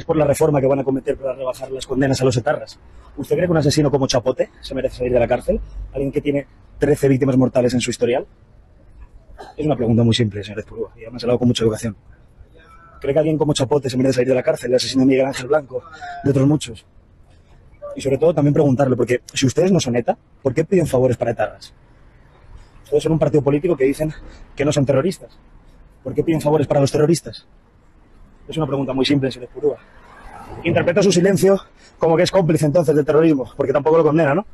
es por la reforma que van a cometer para rebajar las condenas a los etarras. ¿Usted cree que un asesino como Chapote se merece salir de la cárcel? ¿Alguien que tiene 13 víctimas mortales en su historial? Es una pregunta muy simple, señor Espurúa, y además hablado hablado con mucha educación. ¿Cree que alguien como Chapote se merece salir de la cárcel, el asesino de Miguel Ángel Blanco, de otros muchos? Y sobre todo también preguntarle, porque si ustedes no son ETA, ¿por qué piden favores para etarras? Ustedes son un partido político que dicen que no son terroristas. ¿Por qué piden favores para los terroristas? Es una pregunta muy simple, señor Espurúa interpreta su silencio como que es cómplice entonces del terrorismo, porque tampoco lo condena, ¿no?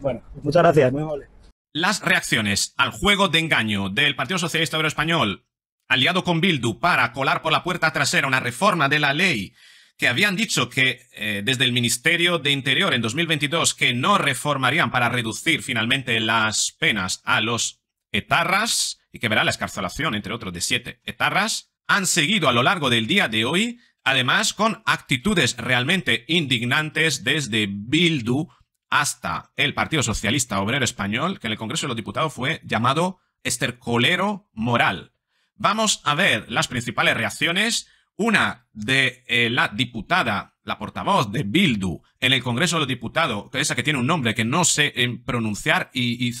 Bueno, muchas gracias, muy amable. Las reacciones al juego de engaño del Partido Socialista Obrero Español, aliado con Bildu para colar por la puerta trasera una reforma de la ley que habían dicho que eh, desde el Ministerio de Interior en 2022 que no reformarían para reducir finalmente las penas a los etarras y que verá la escarcelación, entre otros, de siete etarras, han seguido a lo largo del día de hoy Además, con actitudes realmente indignantes desde Bildu hasta el Partido Socialista Obrero Español, que en el Congreso de los Diputados fue llamado estercolero moral. Vamos a ver las principales reacciones. Una de eh, la diputada, la portavoz de Bildu en el Congreso de los Diputados, esa que tiene un nombre que no sé pronunciar, y, y,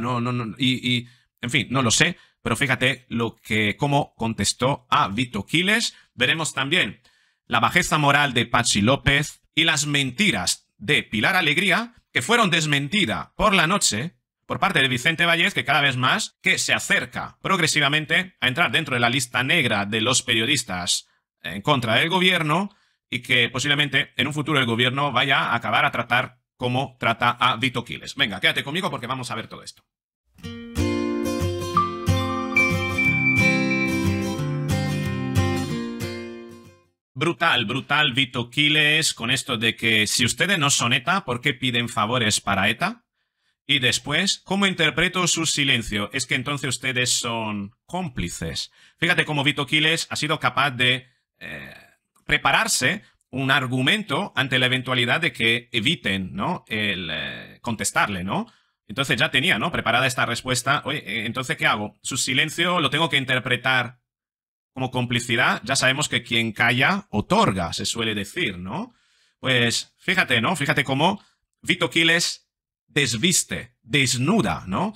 no, no, no, y, en fin, no lo sé, pero fíjate lo que, cómo contestó a Vito Quiles. Veremos también la bajeza moral de Pachi López y las mentiras de Pilar Alegría, que fueron desmentidas por la noche por parte de Vicente Vallés, que cada vez más que se acerca progresivamente a entrar dentro de la lista negra de los periodistas en contra del gobierno y que posiblemente en un futuro el gobierno vaya a acabar a tratar como trata a Vito Quiles. Venga, quédate conmigo porque vamos a ver todo esto. Brutal, brutal, Vito Quiles, con esto de que si ustedes no son ETA, ¿por qué piden favores para ETA? Y después, ¿cómo interpreto su silencio? Es que entonces ustedes son cómplices. Fíjate cómo Vito Quiles ha sido capaz de eh, prepararse un argumento ante la eventualidad de que eviten, ¿no? El eh, contestarle, ¿no? Entonces ya tenía, ¿no? Preparada esta respuesta. Oye, eh, entonces, ¿qué hago? Su silencio lo tengo que interpretar como complicidad, ya sabemos que quien calla otorga, se suele decir, ¿no? Pues fíjate, ¿no? Fíjate cómo Vito Quiles desviste, desnuda, ¿no?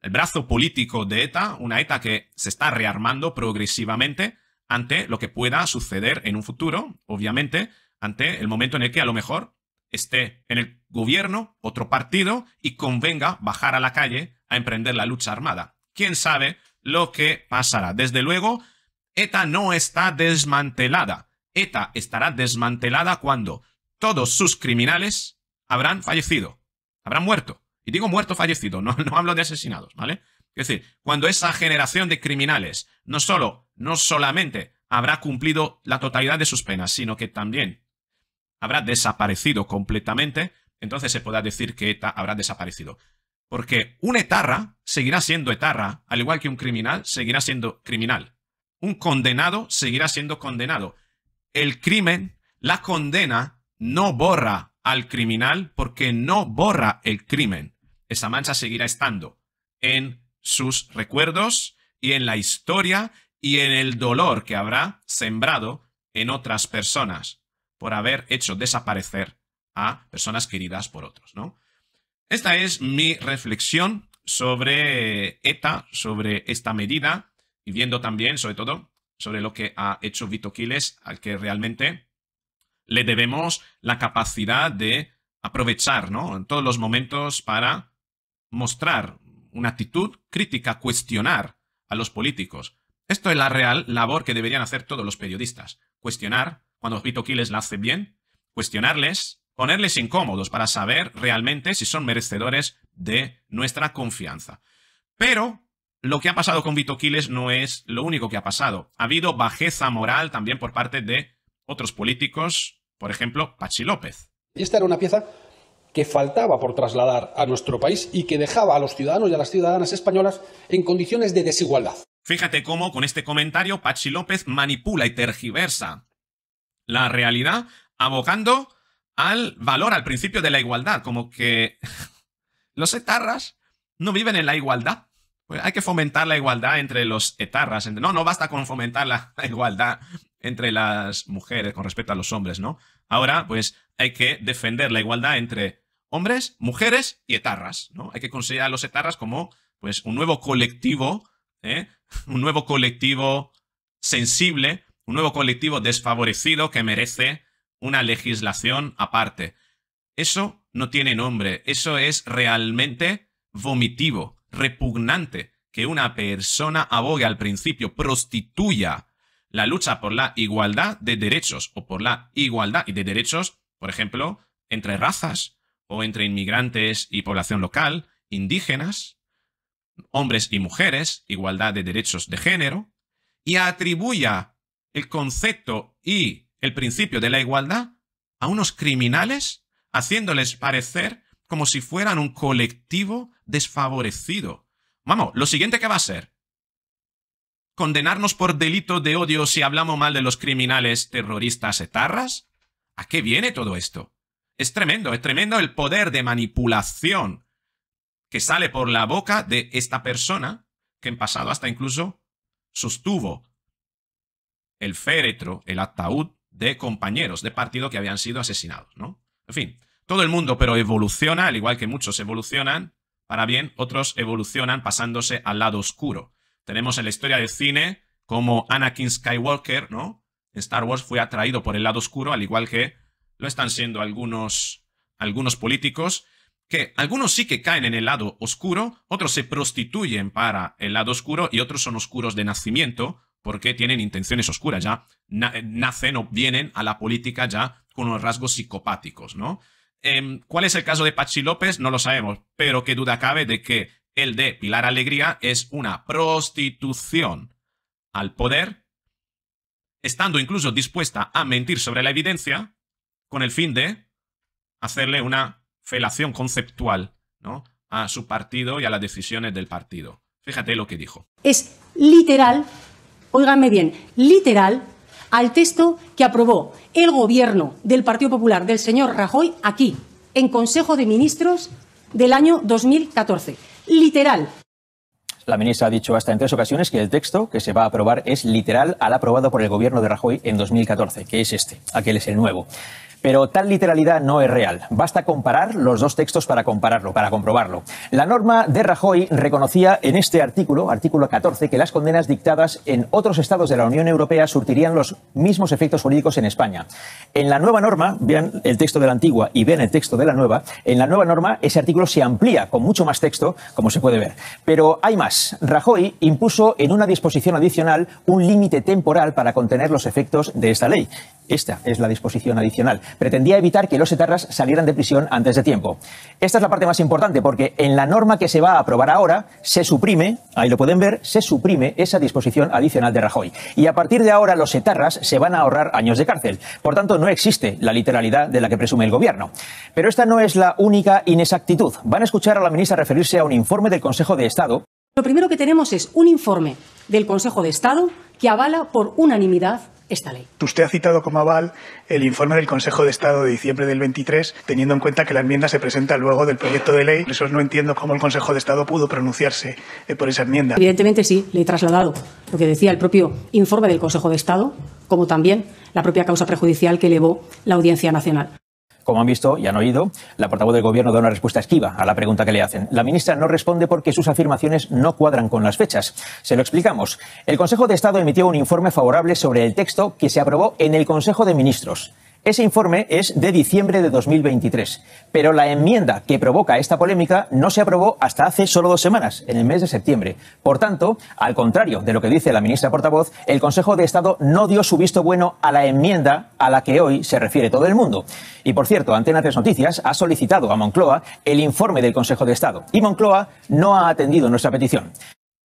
el brazo político de ETA, una ETA que se está rearmando progresivamente ante lo que pueda suceder en un futuro, obviamente, ante el momento en el que a lo mejor esté en el gobierno otro partido y convenga bajar a la calle a emprender la lucha armada. ¿Quién sabe lo que pasará. Desde luego, ETA no está desmantelada. ETA estará desmantelada cuando todos sus criminales habrán fallecido, habrán muerto. Y digo muerto fallecido, no, hablo de asesinados, ¿vale? Es decir, cuando esa generación de criminales no solo, no solamente habrá cumplido la totalidad de sus penas, sino que también habrá desaparecido completamente, entonces se podrá decir que ETA habrá desaparecido. Porque un etarra seguirá siendo etarra, al igual que un criminal seguirá siendo criminal. Un condenado seguirá siendo condenado. El crimen, la condena, no borra al criminal porque no borra el crimen. Esa mancha seguirá estando en sus recuerdos y en la historia y en el dolor que habrá sembrado en otras personas por haber hecho desaparecer a personas queridas por otros, ¿no? Esta es mi reflexión sobre ETA, sobre esta medida, y viendo también, sobre todo, sobre lo que ha hecho Vito Quiles, al que realmente le debemos la capacidad de aprovechar en todos los momentos para mostrar una actitud crítica, cuestionar a los políticos. Esto es la real labor que deberían hacer todos los periodistas. Cuestionar, cuando Vito Quiles la hace bien, cuestionarles ponerles incómodos para saber realmente si son merecedores de nuestra confianza. Pero lo que ha pasado con Vito Quiles no es lo único que ha pasado. Ha habido bajeza moral también por parte de otros políticos, por ejemplo, Pachi López. Y esta era una pieza que faltaba por trasladar a nuestro país y que dejaba a los ciudadanos y a las ciudadanas españolas en condiciones de desigualdad. Fíjate cómo con este comentario Pachi López manipula y tergiversa la realidad abocando al valor, al principio de la igualdad, como que los etarras no viven en la igualdad. Pues hay que fomentar la igualdad entre los etarras. No, no basta con fomentar la, igualdad entre las mujeres con respecto a los hombres, ¿no? Ahora, pues hay que defender la igualdad entre hombres, mujeres y etarras, ¿no? Hay que considerar a los etarras como, pues, un nuevo colectivo, ¿eh? Un nuevo colectivo sensible, un nuevo colectivo desfavorecido que merece una legislación aparte. Eso no tiene nombre, eso es realmente vomitivo, repugnante, que una persona abogue al principio, prostituya la lucha por la igualdad de derechos o por la igualdad de derechos, por ejemplo, entre razas o entre inmigrantes y población local, indígenas, hombres y mujeres, igualdad de derechos de género, y atribuya el concepto y el principio de la igualdad a unos criminales, haciéndoles parecer como si fueran un colectivo desfavorecido. Vamos, lo siguiente que va a ser. ¿Condenarnos por delito de odio si hablamos mal de los criminales terroristas etarras? ¿A qué viene todo esto? Es tremendo, es tremendo el poder de manipulación que sale por la boca de esta persona que en pasado hasta incluso sostuvo el féretro, el ataúd de compañeros de partido que habían sido asesinados, ¿no? En fin, todo el mundo pero evoluciona, al igual que muchos evolucionan para bien, otros evolucionan pasándose al lado oscuro. Tenemos en la historia del cine como Anakin Skywalker, ¿no? Star Wars fue atraído por el lado oscuro, al igual que lo están siendo algunos, algunos políticos, que algunos sí que caen en el lado oscuro, otros se prostituyen para el lado oscuro y otros son oscuros de nacimiento, porque tienen intenciones oscuras, ya eh, nacen o vienen a la política ya con unos rasgos psicopáticos, ¿no? Em, ¿Cuál es el caso de Pachi López? No lo sabemos, pero qué duda cabe de que el de Pilar Alegría es una prostitución al poder, estando incluso dispuesta a mentir sobre la evidencia con el fin de hacerle una felación conceptual ¿no? a su partido y a las decisiones del partido. Fíjate lo que dijo. Es literal óigame bien, literal al texto que aprobó el Gobierno del Partido Popular del señor Rajoy aquí, en Consejo de Ministros del año 2014. Literal. La ministra ha dicho hasta en tres ocasiones que el texto que se va a aprobar es literal al aprobado por el gobierno de Rajoy en 2014, que es este. Aquel es el nuevo. Pero tal literalidad no es real. Basta comparar los dos textos para compararlo, para comprobarlo. La norma de Rajoy reconocía en este artículo, artículo 14, que las condenas dictadas en otros estados de la Unión Europea surtirían los mismos efectos jurídicos en España. En la nueva norma, vean el texto de la antigua y vean el texto de la nueva, en la nueva norma ese artículo se amplía con mucho más texto, como se puede ver. Pero hay más. Rajoy impuso en una disposición adicional un límite temporal para contener los efectos de esta ley. Esta es la disposición adicional. Pretendía evitar que los etarras salieran de prisión antes de tiempo. Esta es la parte más importante porque en la norma que se va a aprobar ahora se suprime, ahí lo pueden ver, se suprime esa disposición adicional de Rajoy. Y a partir de ahora los etarras se van a ahorrar años de cárcel. Por tanto, no existe la literalidad de la que presume el gobierno. Pero esta no es la única inexactitud. Van a escuchar a la ministra referirse a un informe del Consejo de Estado. Lo primero que tenemos es un informe del Consejo de Estado que avala por unanimidad esta Usted ha citado como aval el informe del Consejo de Estado de diciembre del 23, teniendo en cuenta que la enmienda se presenta luego del proyecto de ley. Por eso no entiendo cómo el Consejo de Estado pudo pronunciarse eh, por esa enmienda. Evidentemente sí, le he trasladado lo que decía el propio informe del Consejo de Estado, como también la propia causa prejudicial que elevó la Audiencia Nacional. Como han visto y han oído, la portavoz del Gobierno da una respuesta esquiva a la pregunta que le hacen. La ministra no responde porque sus afirmaciones no cuadran con las fechas. Se lo explicamos. El Consejo de Estado emitió un informe favorable sobre el texto que se aprobó en el Consejo de Ministros. Ese informe es de diciembre de 2023, pero la enmienda que provoca esta polémica no se aprobó hasta hace solo dos semanas, en el mes de septiembre. Por tanto, al contrario de lo que dice la ministra portavoz, el Consejo de Estado no dio su visto bueno a la enmienda a la que hoy se refiere todo el mundo. Y por cierto, Antena tres Noticias ha solicitado a Moncloa el informe del Consejo de Estado y Moncloa no ha atendido nuestra petición.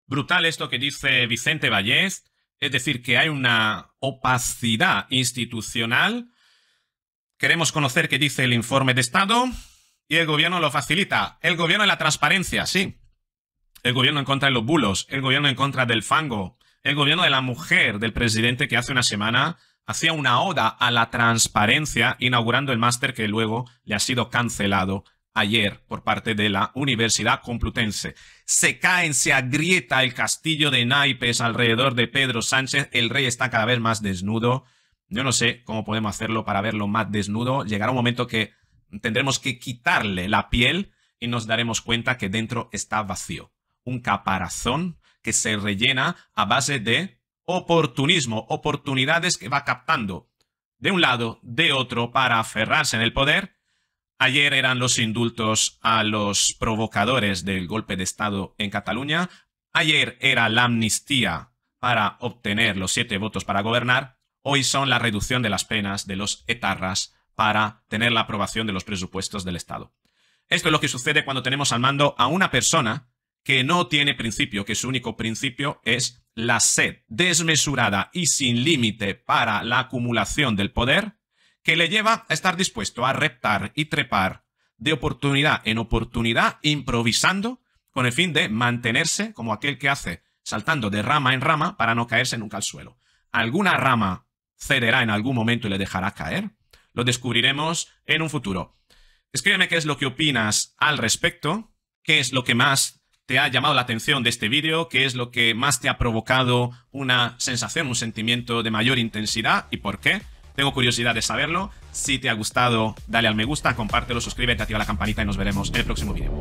Brutal esto que dice Vicente Vallés, es decir, que hay una opacidad institucional Queremos conocer qué dice el informe de Estado y el gobierno lo facilita. El gobierno de la transparencia, sí. El gobierno en contra de los bulos, el gobierno en contra del fango, el gobierno de la mujer del presidente que hace una semana hacía una oda a la transparencia inaugurando el máster que luego le ha sido cancelado ayer por parte de la Universidad Complutense. Se cae, se agrieta el castillo de naipes alrededor de Pedro Sánchez, el rey está cada vez más desnudo yo no sé cómo podemos hacerlo para verlo más desnudo. Llegará un momento que tendremos que quitarle la piel y nos daremos cuenta que dentro está vacío. Un caparazón que se rellena a base de oportunismo, oportunidades que va captando de un lado, de otro, para aferrarse en el poder. Ayer eran los indultos a los provocadores del golpe de Estado en Cataluña. Ayer era la amnistía para obtener los siete votos para gobernar hoy son la reducción de las penas de los etarras para tener la aprobación de los presupuestos del Estado. Esto es lo que sucede cuando tenemos al mando a una persona que no tiene principio, que su único principio es la sed desmesurada y sin límite para la acumulación del poder, que le lleva a estar dispuesto a reptar y trepar de oportunidad en oportunidad, improvisando, con el fin de mantenerse como aquel que hace, saltando de rama en rama para no caerse nunca al suelo. Alguna rama cederá en algún momento y le dejará caer? Lo descubriremos en un futuro. Escríbeme qué es lo que opinas al respecto, qué es lo que más te ha llamado la atención de este vídeo, qué es lo que más te ha provocado una sensación, un sentimiento de mayor intensidad y por qué. Tengo curiosidad de saberlo. Si te ha gustado, dale al me gusta, compártelo, suscríbete, activa la campanita y nos veremos en el próximo vídeo.